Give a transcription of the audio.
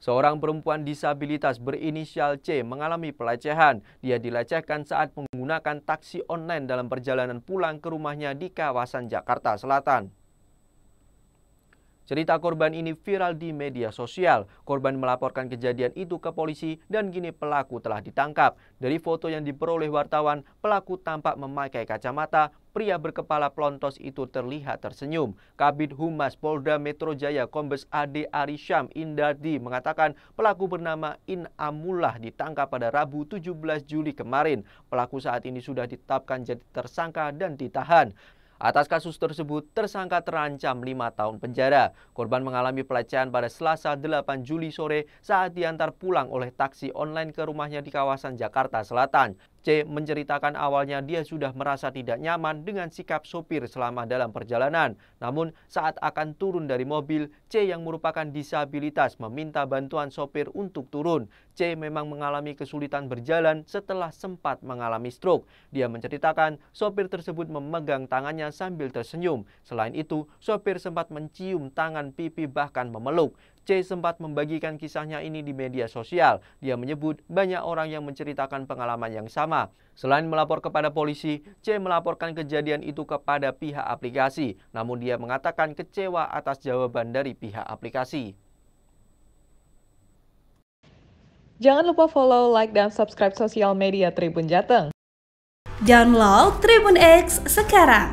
Seorang perempuan disabilitas berinisial C mengalami pelecehan. Dia dilecehkan saat menggunakan taksi online dalam perjalanan pulang ke rumahnya di kawasan Jakarta Selatan. Cerita korban ini viral di media sosial. Korban melaporkan kejadian itu ke polisi dan kini pelaku telah ditangkap. Dari foto yang diperoleh wartawan, pelaku tampak memakai kacamata, pria berkepala plontos itu terlihat tersenyum. Kabit Humas Polda Metro Jaya Kombes Ade Arisham Indadi mengatakan pelaku bernama In Amullah ditangkap pada Rabu 17 Juli kemarin. Pelaku saat ini sudah ditetapkan jadi tersangka dan ditahan. Atas kasus tersebut, tersangka terancam lima tahun penjara. Korban mengalami pelecehan pada Selasa 8 Juli sore saat diantar pulang oleh taksi online ke rumahnya di kawasan Jakarta Selatan. C menceritakan awalnya dia sudah merasa tidak nyaman dengan sikap sopir selama dalam perjalanan. Namun saat akan turun dari mobil, C yang merupakan disabilitas meminta bantuan sopir untuk turun. C memang mengalami kesulitan berjalan setelah sempat mengalami stroke. Dia menceritakan sopir tersebut memegang tangannya sambil tersenyum. Selain itu, sopir sempat mencium tangan pipi bahkan memeluk. C sempat membagikan kisahnya ini di media sosial. Dia menyebut banyak orang yang menceritakan pengalaman yang sama. Selain melapor kepada polisi, C melaporkan kejadian itu kepada pihak aplikasi. Namun dia mengatakan kecewa atas jawaban dari pihak aplikasi. Jangan lupa follow, like, dan subscribe sosial media Tribun Jateng. Download Tribun X sekarang